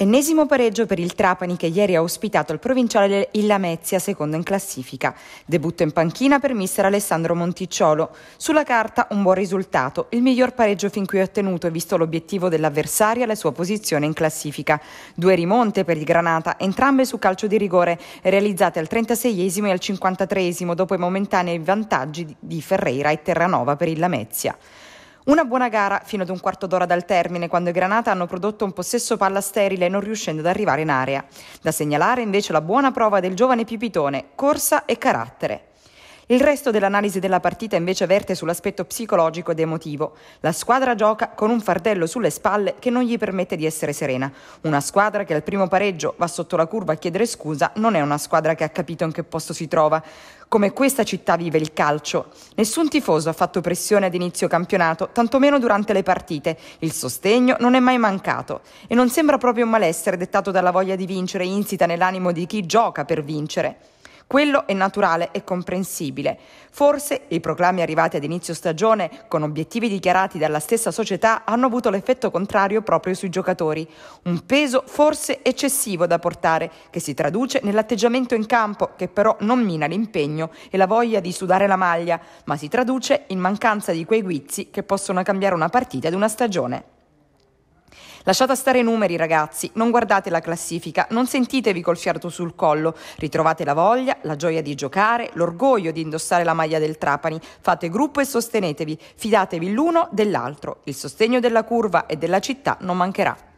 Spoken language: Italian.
Ennesimo pareggio per il Trapani che ieri ha ospitato il provinciale Il Lamezia, secondo in classifica. Debutto in panchina per mister Alessandro Monticciolo. Sulla carta un buon risultato, il miglior pareggio fin qui ottenuto visto l'obiettivo dell'avversario e la sua posizione in classifica. Due rimonte per il Granata, entrambe su calcio di rigore, realizzate al 36esimo e al 53esimo dopo i momentanei vantaggi di Ferreira e Terranova per il Lamezia. Una buona gara fino ad un quarto d'ora dal termine, quando i Granata hanno prodotto un possesso palla sterile non riuscendo ad arrivare in area. Da segnalare invece la buona prova del giovane Pipitone, corsa e carattere. Il resto dell'analisi della partita invece verte sull'aspetto psicologico ed emotivo. La squadra gioca con un fardello sulle spalle che non gli permette di essere serena. Una squadra che al primo pareggio va sotto la curva a chiedere scusa non è una squadra che ha capito in che posto si trova come questa città vive il calcio. Nessun tifoso ha fatto pressione ad inizio campionato, tantomeno durante le partite. Il sostegno non è mai mancato e non sembra proprio un malessere dettato dalla voglia di vincere insita nell'animo di chi gioca per vincere. Quello è naturale e comprensibile. Forse i proclami arrivati ad inizio stagione, con obiettivi dichiarati dalla stessa società, hanno avuto l'effetto contrario proprio sui giocatori. Un peso forse eccessivo da portare, che si traduce nell'atteggiamento in campo, che però non mina l'impegno e la voglia di sudare la maglia, ma si traduce in mancanza di quei guizzi che possono cambiare una partita ed una stagione. Lasciate stare i numeri, ragazzi, non guardate la classifica, non sentitevi col fiato sul collo, ritrovate la voglia, la gioia di giocare, l'orgoglio di indossare la maglia del Trapani, fate gruppo e sostenetevi, fidatevi l'uno dell'altro, il sostegno della curva e della città non mancherà.